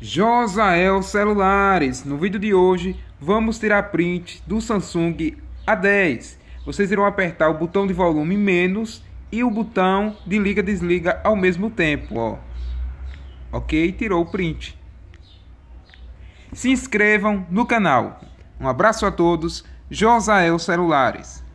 Josael Celulares. No vídeo de hoje vamos tirar print do Samsung A10. Vocês irão apertar o botão de volume menos e o botão de liga desliga ao mesmo tempo, ó. OK? Tirou o print. Se inscrevam no canal. Um abraço a todos. Josael Celulares.